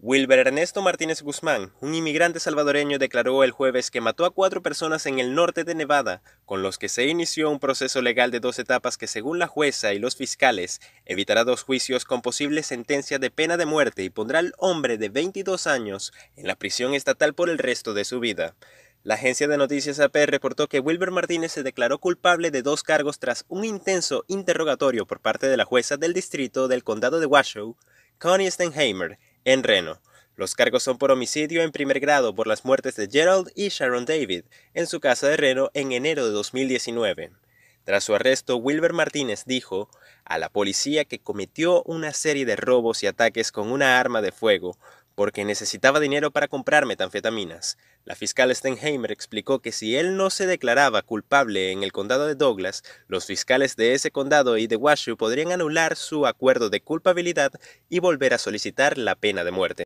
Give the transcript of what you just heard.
Wilber Ernesto Martínez Guzmán, un inmigrante salvadoreño, declaró el jueves que mató a cuatro personas en el norte de Nevada, con los que se inició un proceso legal de dos etapas que, según la jueza y los fiscales, evitará dos juicios con posible sentencia de pena de muerte y pondrá al hombre de 22 años en la prisión estatal por el resto de su vida. La agencia de noticias AP e reportó que Wilber Martínez se declaró culpable de dos cargos tras un intenso interrogatorio por parte de la jueza del distrito del condado de Washoe, Connie Stenheimer, en Reno. Los cargos son por homicidio en primer grado por las muertes de Gerald y Sharon David en su casa de Reno en enero de 2019. Tras su arresto, Wilber Martínez dijo a la policía que cometió una serie de robos y ataques con una arma de fuego porque necesitaba dinero para comprar metanfetaminas. La fiscal Stenheimer explicó que si él no se declaraba culpable en el condado de Douglas, los fiscales de ese condado y de Washoe podrían anular su acuerdo de culpabilidad y volver a solicitar la pena de muerte.